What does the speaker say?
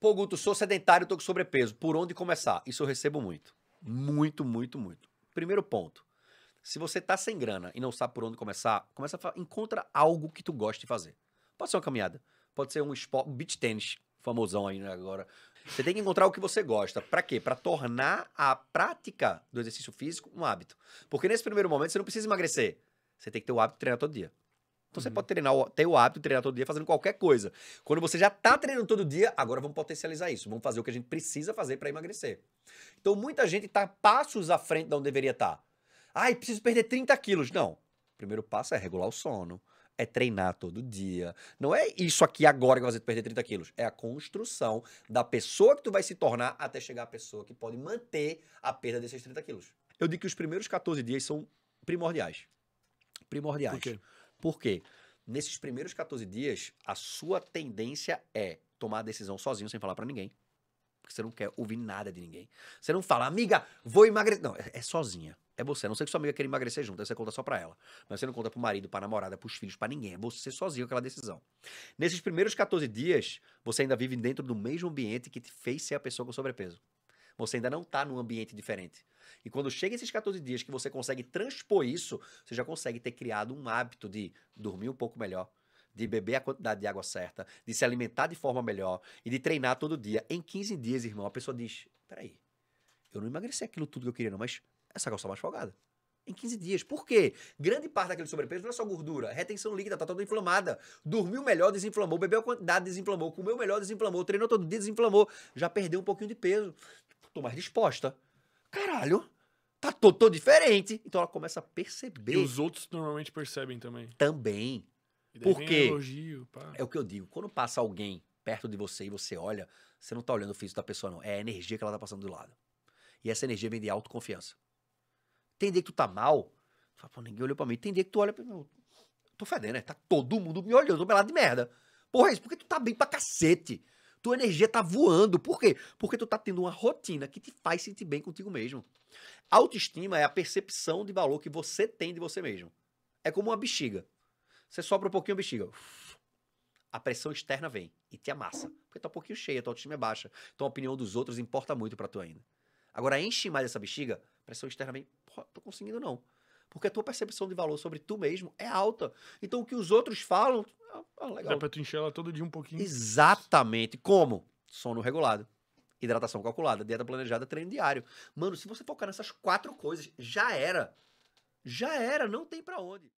Pô, Guto, sou sedentário, tô com sobrepeso. Por onde começar? Isso eu recebo muito. Muito, muito, muito. Primeiro ponto. Se você tá sem grana e não sabe por onde começar, começa a encontra algo que tu goste de fazer. Pode ser uma caminhada, pode ser um esporte, beach tênis, famosão aí né, agora. Você tem que encontrar o que você gosta. Para quê? Para tornar a prática do exercício físico um hábito. Porque nesse primeiro momento você não precisa emagrecer. Você tem que ter o hábito de treinar todo dia. Então uhum. você pode treinar, ter o hábito de treinar todo dia fazendo qualquer coisa. Quando você já está treinando todo dia, agora vamos potencializar isso. Vamos fazer o que a gente precisa fazer para emagrecer. Então muita gente está passos à frente de onde deveria estar. Tá. Ai, preciso perder 30 quilos. Não. O primeiro passo é regular o sono. É treinar todo dia. Não é isso aqui agora que vai fazer perder 30 quilos. É a construção da pessoa que tu vai se tornar até chegar à pessoa que pode manter a perda desses 30 quilos. Eu digo que os primeiros 14 dias são primordiais. Primordiais. Por quê? Por quê? Nesses primeiros 14 dias, a sua tendência é tomar a decisão sozinho, sem falar para ninguém. Porque você não quer ouvir nada de ninguém. Você não fala, amiga, vou emagrecer. Não, é, é sozinha. É você. A não sei que sua amiga quer emagrecer junto, aí você conta só pra ela. Mas você não conta pro marido, pra namorada, pros filhos, para ninguém. É você sozinho aquela decisão. Nesses primeiros 14 dias, você ainda vive dentro do mesmo ambiente que te fez ser a pessoa com sobrepeso. Você ainda não está num ambiente diferente. E quando chega esses 14 dias que você consegue transpor isso, você já consegue ter criado um hábito de dormir um pouco melhor, de beber a quantidade de água certa, de se alimentar de forma melhor e de treinar todo dia. Em 15 dias, irmão, a pessoa diz: peraí, eu não emagreci aquilo tudo que eu queria, não, mas essa calça está mais folgada. Em 15 dias. Por quê? Grande parte daquele sobrepeso não é só gordura. É retenção líquida tá toda inflamada. Dormiu melhor, desinflamou. Bebeu a quantidade, desinflamou. Comeu melhor, desinflamou. Treinou todo dia, desinflamou. Já perdeu um pouquinho de peso tô mais disposta. Caralho, tá todo, diferente. Então ela começa a perceber. E os outros normalmente percebem também. Também. Porque elogio, é o que eu digo, quando passa alguém perto de você e você olha, você não tá olhando o físico da pessoa não, é a energia que ela tá passando do lado. E essa energia vem de autoconfiança. Tem dia que tu tá mal, tu fala, pô, ninguém olhou pra mim. Tem dia que tu olha pra mim, tô fedendo, né? Tá todo mundo me olhando, tô pelado de merda. Porra, é isso porque tu tá bem pra cacete. Tua energia tá voando. Por quê? Porque tu tá tendo uma rotina que te faz sentir bem contigo mesmo. Autoestima é a percepção de valor que você tem de você mesmo. É como uma bexiga. Você sopra um pouquinho a bexiga. A pressão externa vem e te amassa. Porque tá um pouquinho cheia, tua autoestima é baixa. Então a opinião dos outros importa muito para tu ainda. Agora enche mais essa bexiga, pressão externa vem. tô conseguindo não. Porque a tua percepção de valor sobre tu mesmo é alta. Então o que os outros falam. Ah, ah legal. Dá pra tu encher ela todo dia um pouquinho. Exatamente. Como? Sono regulado. Hidratação calculada, dieta planejada, treino diário. Mano, se você focar nessas quatro coisas, já era. Já era, não tem para onde.